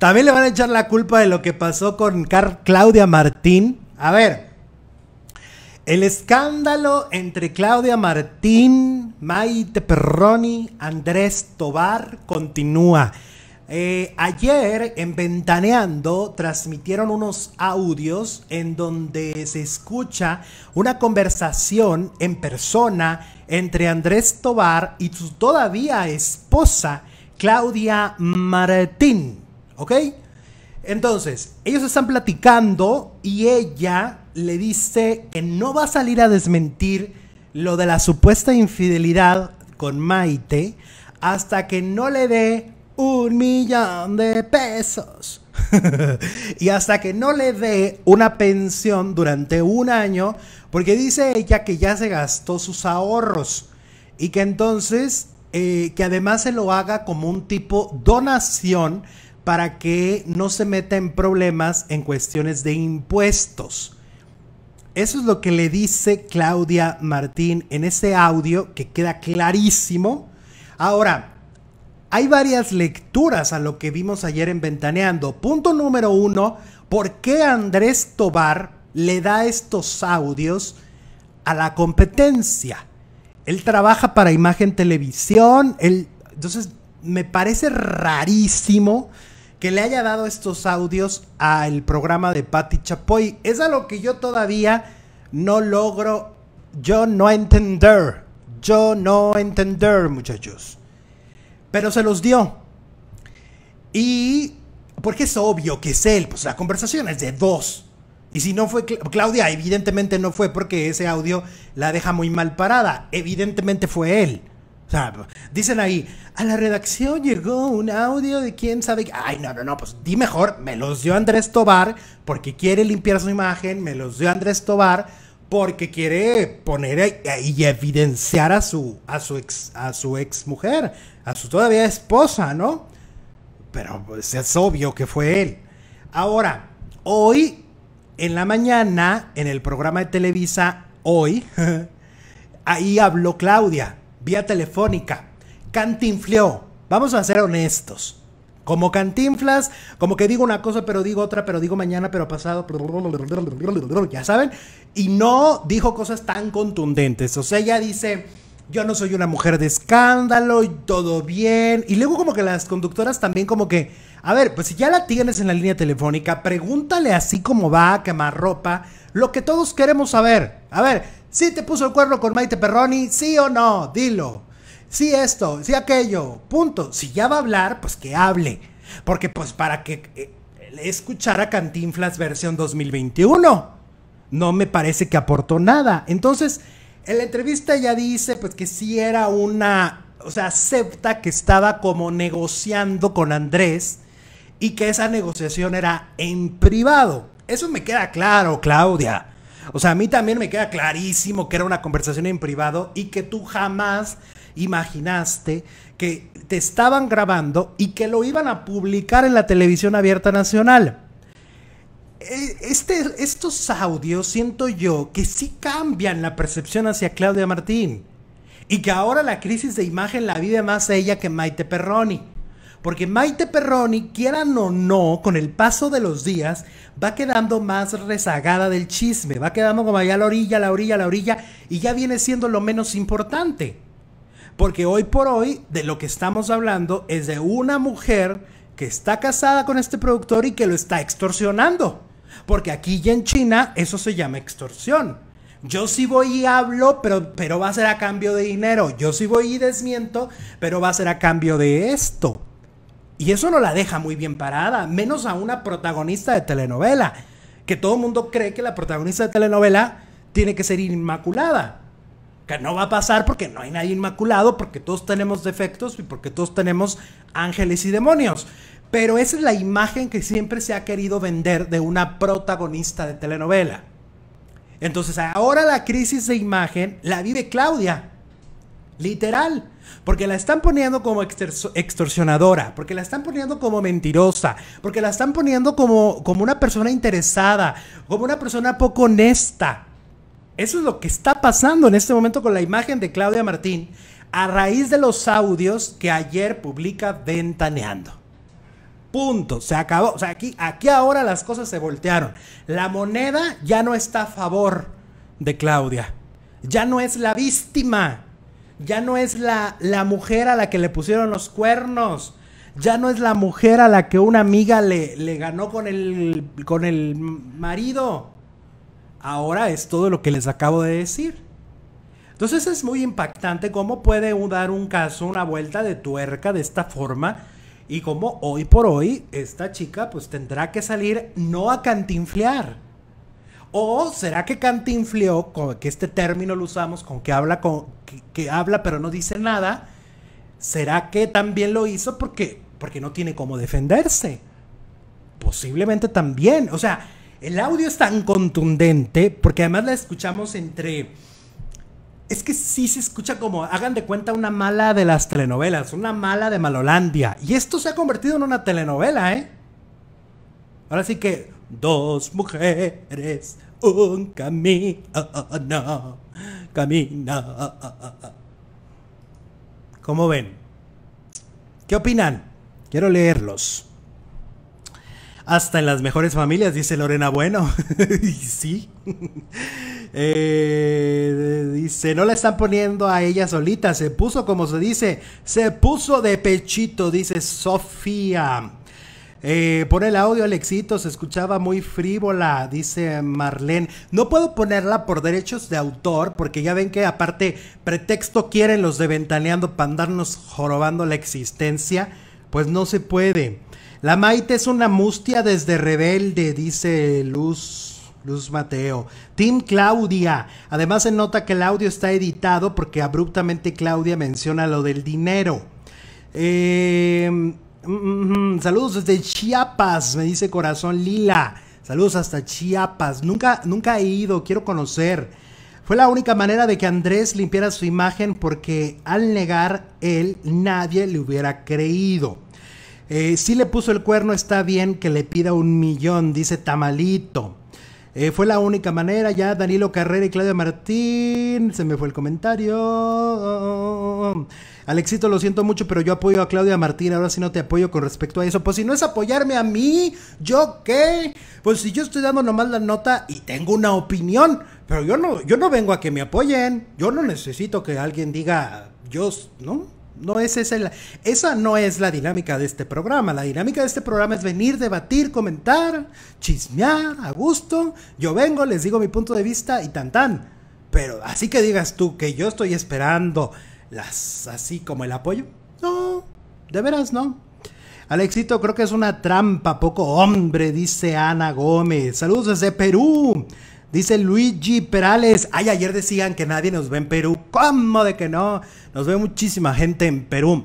También le van a echar la culpa de lo que pasó con Claudia Martín. A ver, el escándalo entre Claudia Martín, Maite Perroni, Andrés Tobar continúa. Eh, ayer en Ventaneando transmitieron unos audios en donde se escucha una conversación en persona entre Andrés Tobar y su todavía esposa Claudia Martín, ¿ok? Entonces, ellos están platicando y ella le dice que no va a salir a desmentir lo de la supuesta infidelidad con Maite hasta que no le dé un millón de pesos. y hasta que no le dé una pensión durante un año, porque dice ella que ya se gastó sus ahorros y que entonces eh, que además se lo haga como un tipo donación para que no se meta en problemas en cuestiones de impuestos. Eso es lo que le dice Claudia Martín en ese audio que queda clarísimo. Ahora, hay varias lecturas a lo que vimos ayer en Ventaneando. Punto número uno, ¿por qué Andrés Tobar le da estos audios a la competencia? Él trabaja para Imagen Televisión. entonces, me parece rarísimo que le haya dado estos audios al programa de Patti Chapoy. Es algo que yo todavía no logro, yo no entender. Yo no entender, muchachos. Pero se los dio. Y porque es obvio que es él, pues la conversación es de dos. Y si no fue Claudia, evidentemente no fue porque ese audio la deja muy mal parada. Evidentemente fue él. O sea, dicen ahí, a la redacción llegó un audio de quién sabe. Ay, no, no, no, pues di mejor, me los dio Andrés Tobar porque quiere limpiar su imagen, me los dio Andrés Tobar porque quiere poner y evidenciar a su, a su ex, a su ex mujer, a su todavía esposa, ¿no? Pero pues, es obvio que fue él. Ahora, hoy en la mañana, en el programa de Televisa hoy, ahí habló Claudia, vía telefónica, cantinfleó. Vamos a ser honestos. Como cantinflas, como que digo una cosa, pero digo otra, pero digo mañana, pero pasado, ya saben. Y no dijo cosas tan contundentes. O sea, ella dice, yo no soy una mujer de escándalo y todo bien. Y luego como que las conductoras también como que a ver, pues si ya la tienes en la línea telefónica, pregúntale así como va, a quemar ropa, lo que todos queremos saber. A ver, si te puso el cuerno con Maite Perroni, sí o no, dilo. Sí esto, sí aquello, punto. Si ya va a hablar, pues que hable. Porque pues para que eh, escuchara Cantinflas versión 2021. No me parece que aportó nada. Entonces, en la entrevista ya dice pues que sí era una, o sea, acepta que estaba como negociando con Andrés y que esa negociación era en privado. Eso me queda claro, Claudia. O sea, a mí también me queda clarísimo que era una conversación en privado y que tú jamás imaginaste que te estaban grabando y que lo iban a publicar en la televisión abierta nacional. E, este, estos audios siento yo que sí cambian la percepción hacia Claudia Martín y que ahora la crisis de imagen la vive más ella que Maite Perroni. Porque Maite Perroni, quieran o no, con el paso de los días, va quedando más rezagada del chisme, va quedando como allá a la orilla, la orilla, la orilla, y ya viene siendo lo menos importante. Porque hoy por hoy, de lo que estamos hablando es de una mujer que está casada con este productor y que lo está extorsionando. Porque aquí ya en China eso se llama extorsión. Yo sí voy y hablo, pero, pero va a ser a cambio de dinero. Yo sí voy y desmiento, pero va a ser a cambio de esto. Y eso no la deja muy bien parada, menos a una protagonista de telenovela, que todo el mundo cree que la protagonista de telenovela tiene que ser inmaculada. Que no va a pasar porque no hay nadie inmaculado, porque todos tenemos defectos y porque todos tenemos ángeles y demonios. Pero esa es la imagen que siempre se ha querido vender de una protagonista de telenovela. Entonces ahora la crisis de imagen la vive Claudia. Literal porque la están poniendo como extorsionadora, porque la están poniendo como mentirosa, porque la están poniendo como, una persona interesada, como una persona poco honesta. Eso es lo que está pasando en este momento con la imagen de Claudia Martín a raíz de los audios que ayer publica Ventaneando. Punto, se acabó. O sea, aquí, aquí ahora las cosas se voltearon. La moneda ya no está a favor de Claudia. Ya no es la víctima ya no es la, mujer a la que le pusieron los cuernos. Ya no es la mujer a la que una amiga le, le ganó con el, con el marido. Ahora es todo lo que les acabo de decir. Entonces es muy impactante cómo puede dar un caso, una vuelta de tuerca de esta forma y cómo hoy por hoy esta chica pues tendrá que salir no a cantinflear, ¿O será que cantinflió, que este término lo usamos, con que habla, con, habla pero no dice nada? ¿Será que también lo hizo porque, porque no tiene cómo defenderse? Posiblemente también. O sea, el audio es tan contundente porque además la escuchamos entre... Es que sí se escucha como, hagan de cuenta, una mala de las telenovelas, una mala de Malolandia. Y esto se ha convertido en una telenovela, ¿eh? Ahora sí que dos mujeres, un camino, camina. ¿Cómo ven? ¿Qué opinan? Quiero leerlos. Hasta en las mejores familias, dice Lorena Bueno. sí. Eh, dice, no la están poniendo a ella solita, se puso como se dice, se puso de pechito, dice Sofía. Eh, por el audio, Alexito, se escuchaba muy frívola, dice Marlene. No puedo ponerla por derechos de autor, porque ya ven que aparte pretexto quieren los de Ventaneando para andarnos jorobando la existencia. Pues no se puede. La Maite es una mustia desde rebelde, dice Luz. Luz Mateo. Team Claudia. Además se nota que el audio está editado porque abruptamente Claudia menciona lo del dinero. Eh, Mm, mm, saludos desde Chiapas, me dice Corazón Lila. Saludos hasta Chiapas. Nunca, nunca he ido, quiero conocer. Fue la única manera de que Andrés limpiara su imagen porque al negar él nadie le hubiera creído. Eh, si le puso el cuerno está bien que le pida un millón, dice Tamalito. Eh, fue la única manera, ya Danilo Carrera y Claudia Martín, se me fue el comentario. Alexito, lo siento mucho, pero yo apoyo a Claudia Martín, ahora si no te apoyo con respecto a eso. Pues si no es apoyarme a mí, ¿yo qué? Pues si yo estoy dando nomás la nota y tengo una opinión, pero yo no, yo no vengo a que me apoyen, yo no necesito que alguien diga, yo, ¿no? No es esa, esa no es la dinámica de este programa. La dinámica de este programa es venir, debatir, comentar, chismear a gusto. Yo vengo, les digo mi punto de vista y tan tan. Pero así que digas tú que yo estoy esperando las así como el apoyo. No, de veras no. Alexito, creo que es una trampa, poco hombre, dice Ana Gómez. Saludos desde Perú. Dice Luigi Perales, ay, ayer decían que nadie nos ve en Perú. ¿Cómo de que no? Nos ve muchísima gente en Perú.